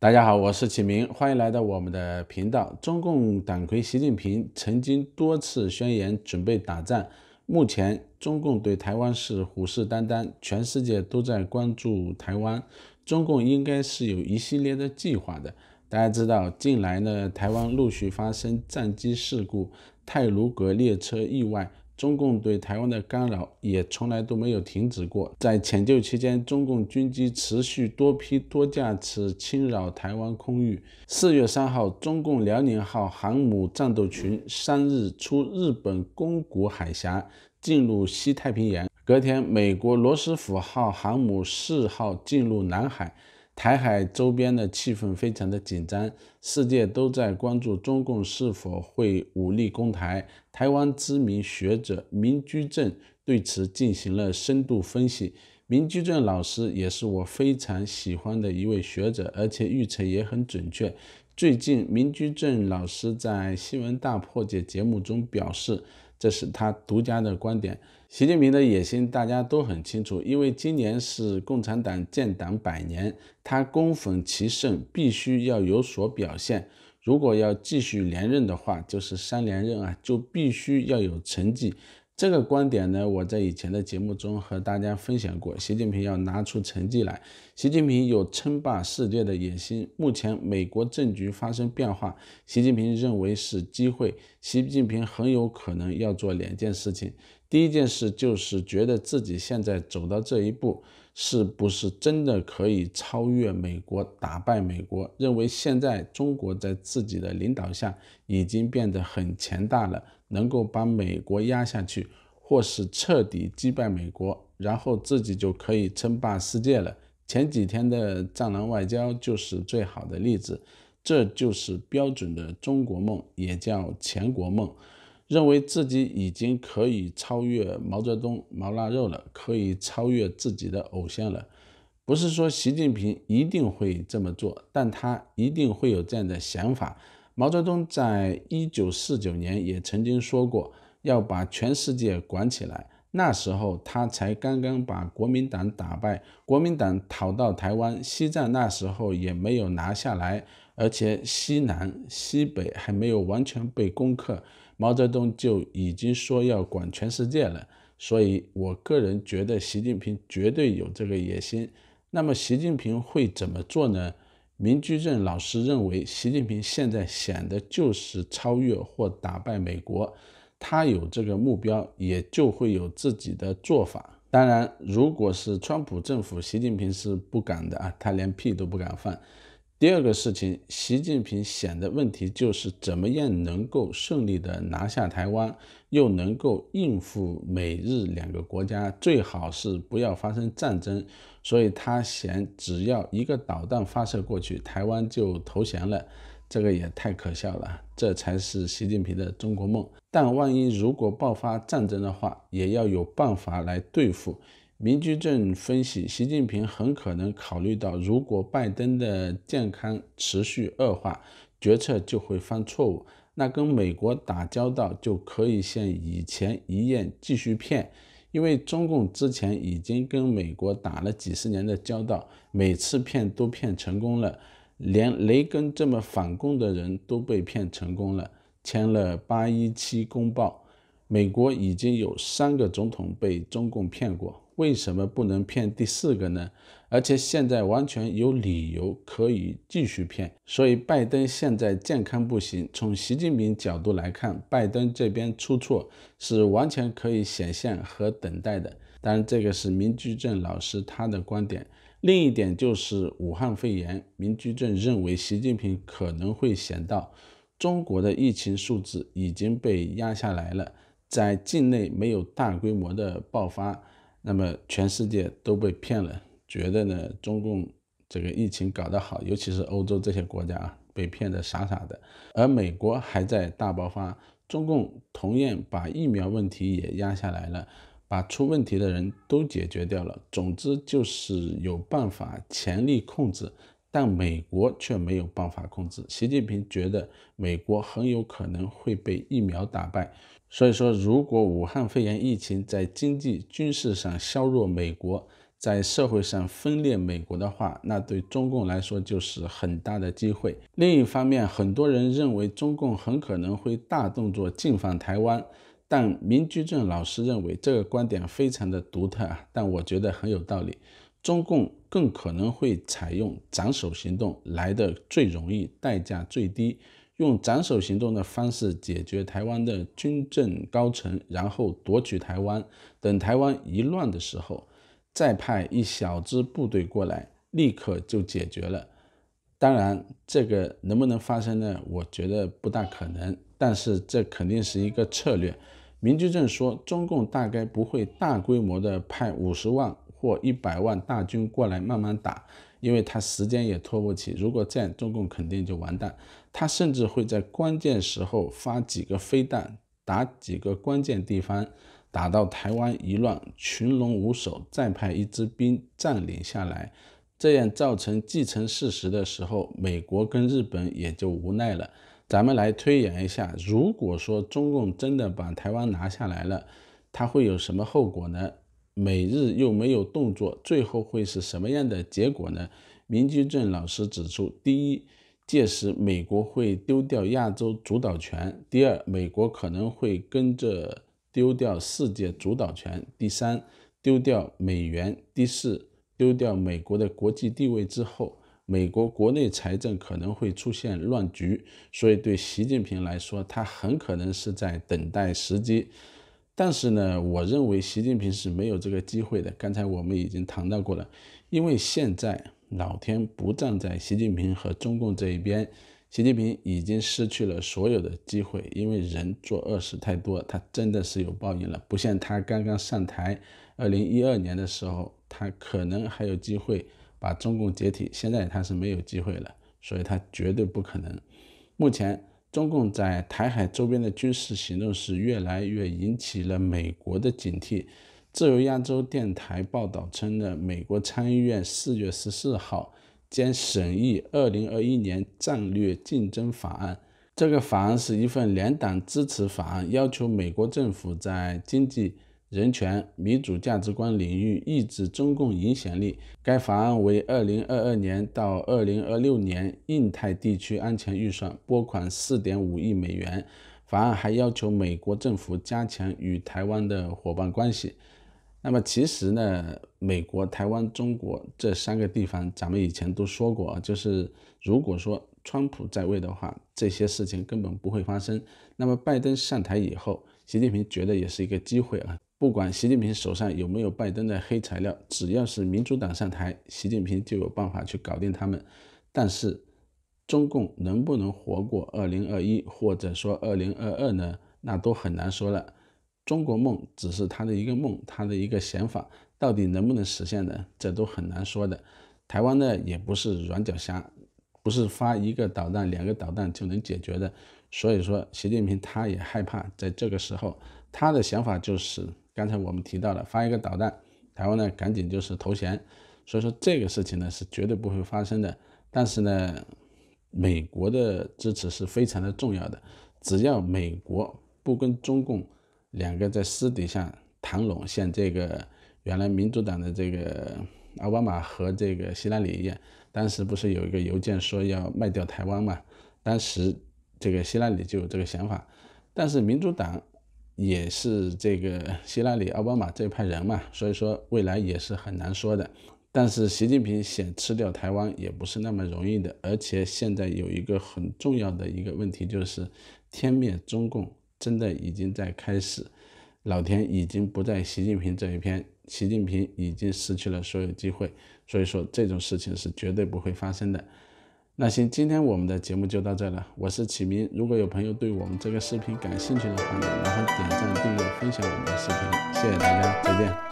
大家好，我是启明，欢迎来到我们的频道。中共党魁习近平曾经多次宣言准备打战，目前中共对台湾是虎视眈眈，全世界都在关注台湾，中共应该是有一系列的计划的。大家知道，近来呢，台湾陆续发生战机事故、泰卢阁列车意外。中共对台湾的干扰也从来都没有停止过。在抢救期间，中共军机持续多批多架次侵扰台湾空域。四月三号，中共辽宁号航母战斗群三日出日本宫古海峡，进入西太平洋。隔天，美国罗斯福号航母四号进入南海、台海周边的气氛非常的紧张，世界都在关注中共是否会武力攻台。台湾知名学者民居正对此进行了深度分析。民居正老师也是我非常喜欢的一位学者，而且预测也很准确。最近，民居正老师在《新闻大破解》节目中表示，这是他独家的观点。习近平的野心大家都很清楚，因为今年是共产党建党百年，他功逢其盛，必须要有所表现。如果要继续连任的话，就是三连任啊，就必须要有成绩。这个观点呢，我在以前的节目中和大家分享过。习近平要拿出成绩来。习近平有称霸世界的野心。目前美国政局发生变化，习近平认为是机会。习近平很有可能要做两件事情。第一件事就是觉得自己现在走到这一步。是不是真的可以超越美国、打败美国？认为现在中国在自己的领导下已经变得很强大了，能够把美国压下去，或是彻底击败美国，然后自己就可以称霸世界了。前几天的藏南外交就是最好的例子，这就是标准的中国梦，也叫强国梦。认为自己已经可以超越毛泽东、毛腊肉了，可以超越自己的偶像了。不是说习近平一定会这么做，但他一定会有这样的想法。毛泽东在一九四九年也曾经说过：“要把全世界管起来。”那时候他才刚刚把国民党打败，国民党逃到台湾、西藏，那时候也没有拿下来，而且西南、西北还没有完全被攻克。毛泽东就已经说要管全世界了，所以我个人觉得习近平绝对有这个野心。那么习近平会怎么做呢？民居正老师认为，习近平现在想的就是超越或打败美国，他有这个目标，也就会有自己的做法。当然，如果是川普政府，习近平是不敢的啊，他连屁都不敢放。第二个事情，习近平想的问题就是怎么样能够顺利的拿下台湾，又能够应付美日两个国家，最好是不要发生战争。所以，他想只要一个导弹发射过去，台湾就投降了，这个也太可笑了。这才是习近平的中国梦。但万一如果爆发战争的话，也要有办法来对付。民居正分析，习近平很可能考虑到，如果拜登的健康持续恶化，决策就会犯错误，那跟美国打交道就可以像以前一样继续骗，因为中共之前已经跟美国打了几十年的交道，每次骗都骗成功了，连雷根这么反共的人都被骗成功了，签了八一七公报。美国已经有三个总统被中共骗过，为什么不能骗第四个呢？而且现在完全有理由可以继续骗。所以拜登现在健康不行。从习近平角度来看，拜登这边出错是完全可以显现和等待的。当然，这个是明居正老师他的观点。另一点就是武汉肺炎，明居正认为习近平可能会想到中国的疫情数字已经被压下来了。在境内没有大规模的爆发，那么全世界都被骗了，觉得呢？中共这个疫情搞得好，尤其是欧洲这些国家啊，被骗的傻傻的。而美国还在大爆发，中共同样把疫苗问题也压下来了，把出问题的人都解决掉了。总之就是有办法，全力控制。但美国却没有办法控制。习近平觉得美国很有可能会被疫苗打败，所以说如果武汉肺炎疫情在经济、军事上削弱美国，在社会上分裂美国的话，那对中共来说就是很大的机会。另一方面，很多人认为中共很可能会大动作进犯台湾，但明居正老师认为这个观点非常的独特啊，但我觉得很有道理。中共更可能会采用斩首行动，来的最容易，代价最低，用斩首行动的方式解决台湾的军政高层，然后夺取台湾。等台湾一乱的时候，再派一小支部队过来，立刻就解决了。当然，这个能不能发生呢？我觉得不大可能。但是这肯定是一个策略。民居正说，中共大概不会大规模的派五十万。或一百万大军过来慢慢打，因为他时间也拖不起。如果这样，中共肯定就完蛋。他甚至会在关键时候发几个飞弹，打几个关键地方，打到台湾一乱，群龙无首，再派一支兵占领下来。这样造成既成事实的时候，美国跟日本也就无奈了。咱们来推演一下，如果说中共真的把台湾拿下来了，他会有什么后果呢？美日又没有动作，最后会是什么样的结果呢？明居正老师指出：第一，届时美国会丢掉亚洲主导权；第二，美国可能会跟着丢掉世界主导权；第三，丢掉美元；第四，丢掉美国的国际地位之后，美国国内财政可能会出现乱局。所以，对习近平来说，他很可能是在等待时机。但是呢，我认为习近平是没有这个机会的。刚才我们已经谈到过了，因为现在老天不站在习近平和中共这一边，习近平已经失去了所有的机会。因为人做恶事太多，他真的是有报应了。不像他刚刚上台，二零一二年的时候，他可能还有机会把中共解体。现在他是没有机会了，所以他绝对不可能。目前。中共在台海周边的军事行动是越来越引起了美国的警惕。自由亚洲电台报道称，呢，美国参议院四月十四号将审议二零二一年战略竞争法案。这个法案是一份两党支持法案，要求美国政府在经济。人权、民主价值观领域抑制中共影响力。该法案为二零二二年到二零二六年印太地区安全预算拨款四点五亿美元。法案还要求美国政府加强与台湾的伙伴关系。那么，其实呢，美国、台湾、中国这三个地方，咱们以前都说过啊，就是如果说川普在位的话，这些事情根本不会发生。那么，拜登上台以后，习近平觉得也是一个机会啊。不管习近平手上有没有拜登的黑材料，只要是民主党上台，习近平就有办法去搞定他们。但是，中共能不能活过二零二一，或者说二零二二呢？那都很难说了。中国梦只是他的一个梦，他的一个想法，到底能不能实现呢？这都很难说的。台湾呢也不是软脚虾，不是发一个导弹、两个导弹就能解决的。所以说，习近平他也害怕，在这个时候，他的想法就是。刚才我们提到了发一个导弹，台湾呢赶紧就是投降，所以说这个事情呢是绝对不会发生的。但是呢，美国的支持是非常的重要的，只要美国不跟中共两个在私底下谈拢，像这个原来民主党的这个奥巴马和这个希拉里一样，当时不是有一个邮件说要卖掉台湾嘛？当时这个希拉里就有这个想法，但是民主党。也是这个希拉里、奥巴马这派人嘛，所以说未来也是很难说的。但是习近平想吃掉台湾也不是那么容易的，而且现在有一个很重要的一个问题，就是天灭中共真的已经在开始，老天已经不在习近平这一边，习近平已经失去了所有机会，所以说这种事情是绝对不会发生的。那行，今天我们的节目就到这了。我是启明，如果有朋友对我们这个视频感兴趣的话呢，麻烦点赞、订阅、分享我们的视频，谢谢大家，再见。